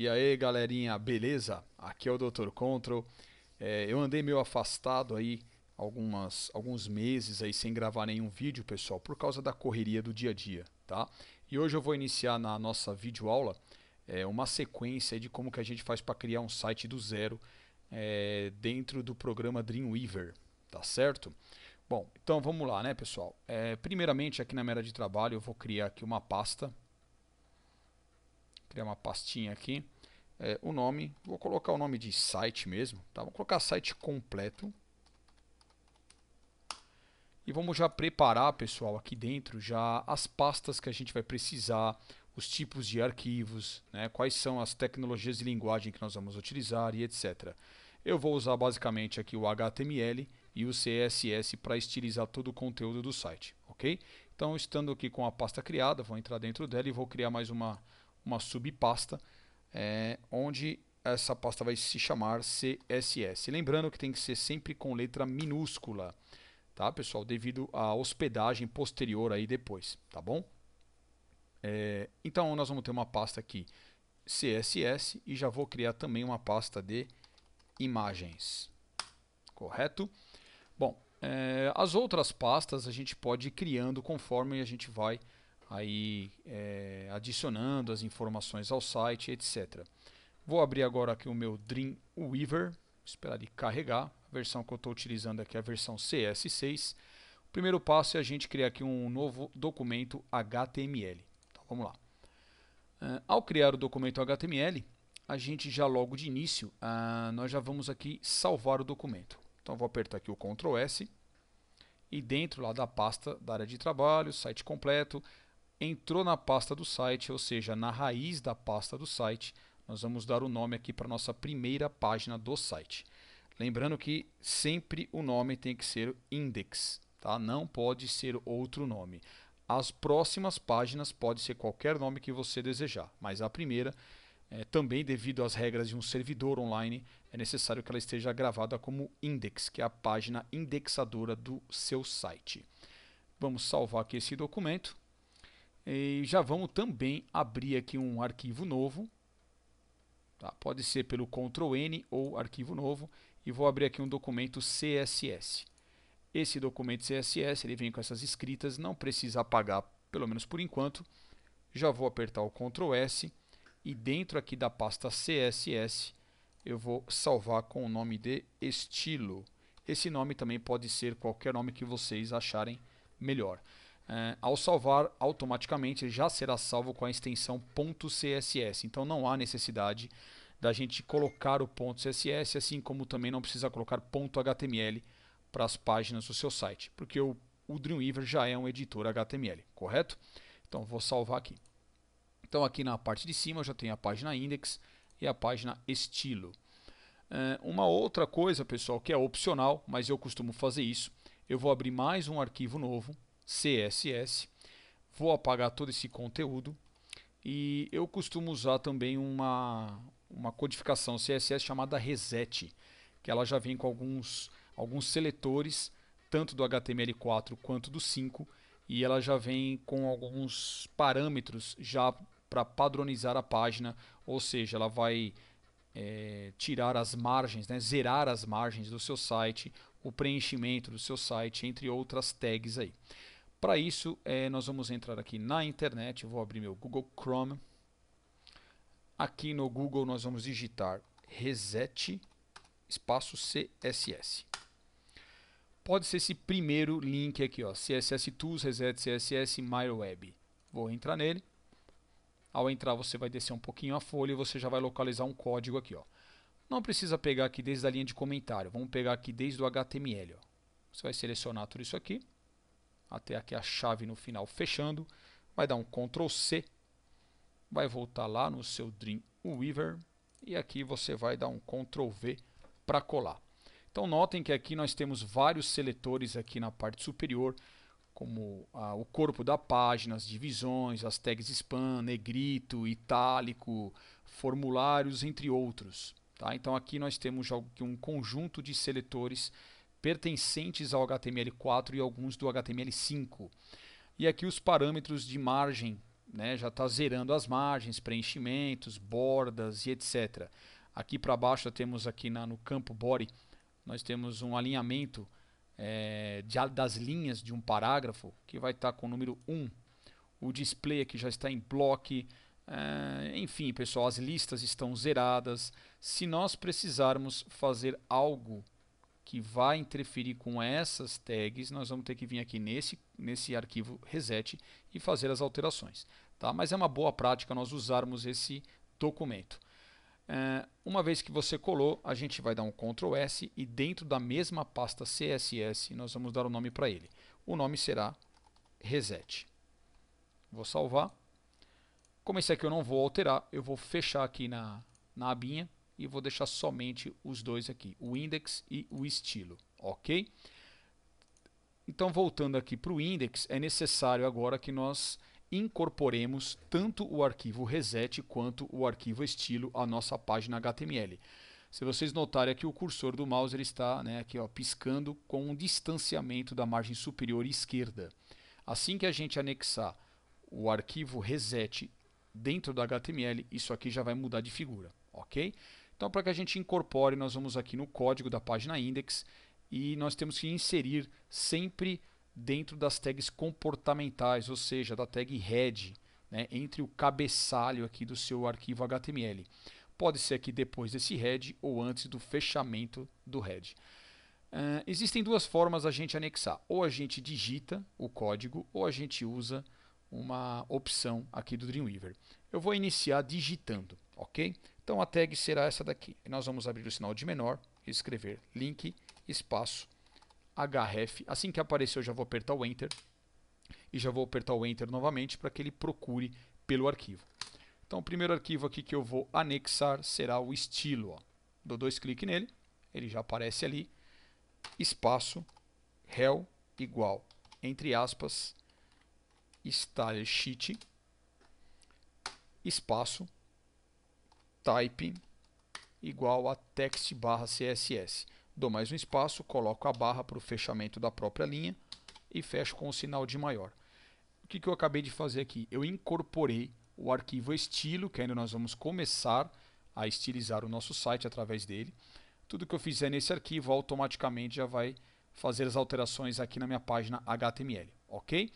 E aí galerinha, beleza? Aqui é o Dr. Control. É, eu andei meio afastado aí algumas, alguns meses aí sem gravar nenhum vídeo, pessoal, por causa da correria do dia a dia, tá? E hoje eu vou iniciar na nossa videoaula é, uma sequência de como que a gente faz para criar um site do zero é, dentro do programa Dreamweaver, tá certo? Bom, então vamos lá, né pessoal? É, primeiramente aqui na minha área de trabalho eu vou criar aqui uma pasta, criar uma pastinha aqui. É, o nome, vou colocar o nome de site mesmo, tá? Vou colocar site completo. E vamos já preparar, pessoal, aqui dentro já as pastas que a gente vai precisar, os tipos de arquivos, né? quais são as tecnologias de linguagem que nós vamos utilizar e etc. Eu vou usar basicamente aqui o HTML e o CSS para estilizar todo o conteúdo do site, ok? Então, estando aqui com a pasta criada, vou entrar dentro dela e vou criar mais uma, uma subpasta é, onde essa pasta vai se chamar CSS. Lembrando que tem que ser sempre com letra minúscula, tá, pessoal? Devido à hospedagem posterior aí depois, tá bom? É, então, nós vamos ter uma pasta aqui CSS e já vou criar também uma pasta de imagens, correto? Bom, é, as outras pastas a gente pode ir criando conforme a gente vai aí é, adicionando as informações ao site, etc. Vou abrir agora aqui o meu Dreamweaver, esperar ele carregar. A versão que eu estou utilizando aqui é a versão CS6. O primeiro passo é a gente criar aqui um novo documento HTML. Então, vamos lá. Uh, ao criar o documento HTML, a gente já logo de início, uh, nós já vamos aqui salvar o documento. Então vou apertar aqui o Ctrl S e dentro lá da pasta da área de trabalho, site completo, entrou na pasta do site, ou seja, na raiz da pasta do site, nós vamos dar o nome aqui para nossa primeira página do site. Lembrando que sempre o nome tem que ser index, tá? Não pode ser outro nome. As próximas páginas pode ser qualquer nome que você desejar, mas a primeira, é, também devido às regras de um servidor online, é necessário que ela esteja gravada como index, que é a página indexadora do seu site. Vamos salvar aqui esse documento. E já vamos também abrir aqui um arquivo novo. Tá? Pode ser pelo Ctrl N ou arquivo novo. E vou abrir aqui um documento CSS. Esse documento CSS ele vem com essas escritas, não precisa apagar, pelo menos por enquanto. Já vou apertar o Ctrl S e dentro aqui da pasta CSS eu vou salvar com o nome de estilo. Esse nome também pode ser qualquer nome que vocês acharem melhor. É, ao salvar automaticamente, ele já será salvo com a extensão .css. Então não há necessidade da gente colocar o .css, assim como também não precisa colocar .html para as páginas do seu site, porque o, o Dreamweaver já é um editor HTML, correto? Então vou salvar aqui. Então aqui na parte de cima eu já tenho a página index e a página estilo. É, uma outra coisa, pessoal, que é opcional, mas eu costumo fazer isso, eu vou abrir mais um arquivo novo, CSS. Vou apagar todo esse conteúdo e eu costumo usar também uma, uma codificação CSS chamada Reset, que ela já vem com alguns, alguns seletores, tanto do HTML4 quanto do 5, e ela já vem com alguns parâmetros já para padronizar a página, ou seja, ela vai é, tirar as margens, né, zerar as margens do seu site, o preenchimento do seu site, entre outras tags aí. Para isso, é, nós vamos entrar aqui na internet, vou abrir meu Google Chrome. Aqui no Google nós vamos digitar reset espaço CSS. Pode ser esse primeiro link aqui, ó, CSS Tools Reset CSS My Web. Vou entrar nele. Ao entrar você vai descer um pouquinho a folha e você já vai localizar um código aqui, ó. Não precisa pegar aqui desde a linha de comentário, vamos pegar aqui desde o HTML, ó. Você vai selecionar tudo isso aqui até aqui a chave no final fechando, vai dar um Ctrl C, vai voltar lá no seu Dreamweaver e aqui você vai dar um Ctrl V para colar. Então notem que aqui nós temos vários seletores aqui na parte superior, como ah, o corpo da página, as divisões, as tags spam, negrito, itálico, formulários, entre outros. Tá? Então aqui nós temos um conjunto de seletores pertencentes ao HTML4 e alguns do HTML5. E aqui os parâmetros de margem, né, já está zerando as margens, preenchimentos, bordas e etc. Aqui para baixo temos aqui na, no campo body, nós temos um alinhamento é, de, das linhas de um parágrafo, que vai estar tá com o número 1. O display aqui já está em bloco, eh, enfim pessoal, as listas estão zeradas. Se nós precisarmos fazer algo que vai interferir com essas tags, nós vamos ter que vir aqui nesse, nesse arquivo reset e fazer as alterações. Tá? Mas é uma boa prática nós usarmos esse documento. É, uma vez que você colou, a gente vai dar um Ctrl S e dentro da mesma pasta CSS nós vamos dar o um nome para ele. O nome será reset. Vou salvar. Como esse aqui eu não vou alterar, eu vou fechar aqui na, na abinha e vou deixar somente os dois aqui, o index e o estilo, ok? Então, voltando aqui para o index, é necessário agora que nós incorporemos tanto o arquivo reset quanto o arquivo estilo à nossa página HTML. Se vocês notarem aqui, o cursor do mouse ele está né, aqui, ó, piscando com um distanciamento da margem superior esquerda. Assim que a gente anexar o arquivo reset dentro do HTML, isso aqui já vai mudar de figura, ok? Então, para que a gente incorpore, nós vamos aqui no código da página index e nós temos que inserir sempre dentro das tags comportamentais, ou seja, da tag head, né, entre o cabeçalho aqui do seu arquivo HTML. Pode ser aqui depois desse head ou antes do fechamento do head. Uh, existem duas formas a gente anexar. Ou a gente digita o código ou a gente usa uma opção aqui do Dreamweaver. Eu vou iniciar digitando, ok? Então a tag será essa daqui. E nós vamos abrir o sinal de menor e escrever link espaço href. Assim que aparecer eu já vou apertar o enter e já vou apertar o enter novamente para que ele procure pelo arquivo. Então o primeiro arquivo aqui que eu vou anexar será o estilo. Ó. Dou dois cliques nele, ele já aparece ali. Espaço rel igual entre aspas style sheet espaço type igual a text barra CSS. Dou mais um espaço, coloco a barra para o fechamento da própria linha e fecho com o sinal de maior. O que, que eu acabei de fazer aqui? Eu incorporei o arquivo estilo, que ainda nós vamos começar a estilizar o nosso site através dele. Tudo que eu fizer nesse arquivo automaticamente já vai fazer as alterações aqui na minha página HTML, ok?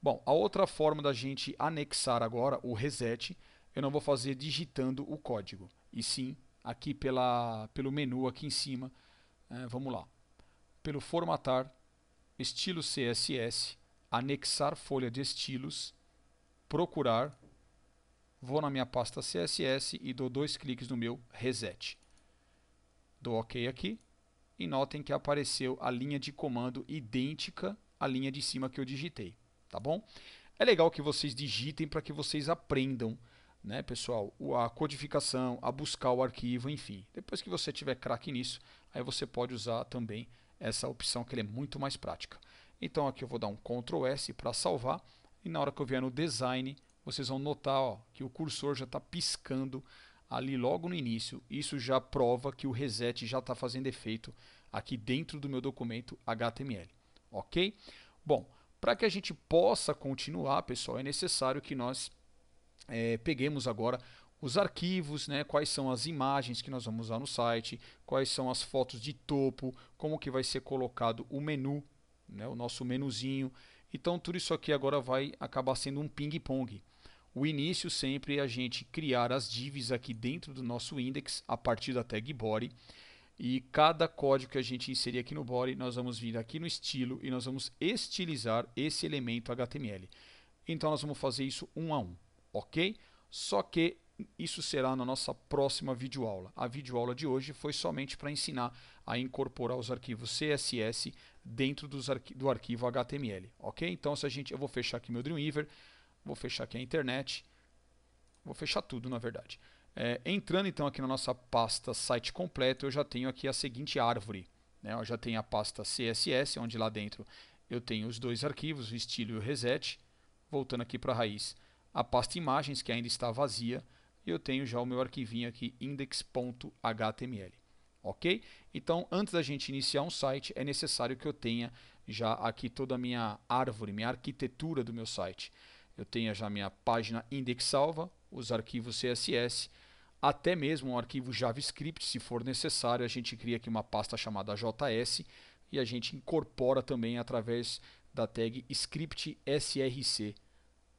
Bom, a outra forma da gente anexar agora o reset eu não vou fazer digitando o código, e sim aqui pela, pelo menu aqui em cima, é, vamos lá, pelo formatar, estilo CSS, anexar folha de estilos, procurar, vou na minha pasta CSS e dou dois cliques no meu reset. Dou OK aqui e notem que apareceu a linha de comando idêntica à linha de cima que eu digitei, tá bom? É legal que vocês digitem para que vocês aprendam né, pessoal, a codificação, a buscar o arquivo, enfim. Depois que você tiver craque nisso, aí você pode usar também essa opção que é muito mais prática. Então aqui eu vou dar um Ctrl S para salvar e na hora que eu vier no design, vocês vão notar ó, que o cursor já está piscando ali logo no início. Isso já prova que o reset já está fazendo efeito aqui dentro do meu documento HTML, ok? Bom, para que a gente possa continuar, pessoal, é necessário que nós é, peguemos agora os arquivos, né, quais são as imagens que nós vamos usar no site, quais são as fotos de topo, como que vai ser colocado o menu, né, o nosso menuzinho. Então tudo isso aqui agora vai acabar sendo um ping-pong. O início sempre é a gente criar as divs aqui dentro do nosso index a partir da tag body. E cada código que a gente inserir aqui no body, nós vamos vir aqui no estilo e nós vamos estilizar esse elemento HTML. Então nós vamos fazer isso um a um ok? Só que isso será na nossa próxima videoaula. A videoaula de hoje foi somente para ensinar a incorporar os arquivos CSS dentro do arquivo HTML, ok? Então, se a gente, eu vou fechar aqui meu Dreamweaver, vou fechar aqui a internet, vou fechar tudo, na verdade. É, entrando então aqui na nossa pasta site completo, eu já tenho aqui a seguinte árvore. Né? Eu já tenho a pasta CSS, onde lá dentro eu tenho os dois arquivos, o estilo e o reset. Voltando aqui para a raiz, a pasta imagens, que ainda está vazia, eu tenho já o meu arquivinho aqui index.html. Ok? Então, antes da gente iniciar um site, é necessário que eu tenha já aqui toda a minha árvore, minha arquitetura do meu site. Eu tenha já minha página index salva, os arquivos CSS, até mesmo um arquivo JavaScript, se for necessário, a gente cria aqui uma pasta chamada JS e a gente incorpora também através da tag script src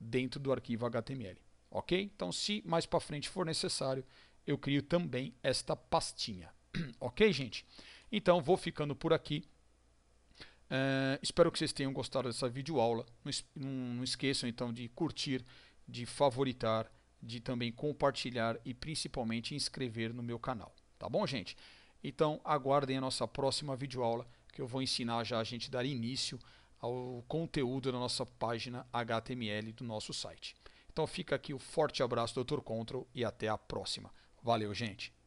dentro do arquivo HTML. Ok? Então, se mais para frente for necessário, eu crio também esta pastinha. ok, gente? Então, vou ficando por aqui. Uh, espero que vocês tenham gostado dessa videoaula. Não, não, não esqueçam, então, de curtir, de favoritar, de também compartilhar e, principalmente, inscrever no meu canal. Tá bom, gente? Então, aguardem a nossa próxima videoaula, que eu vou ensinar já a gente dar início ao conteúdo da nossa página HTML do nosso site. Então fica aqui o um forte abraço, Dr. Control, e até a próxima. Valeu, gente!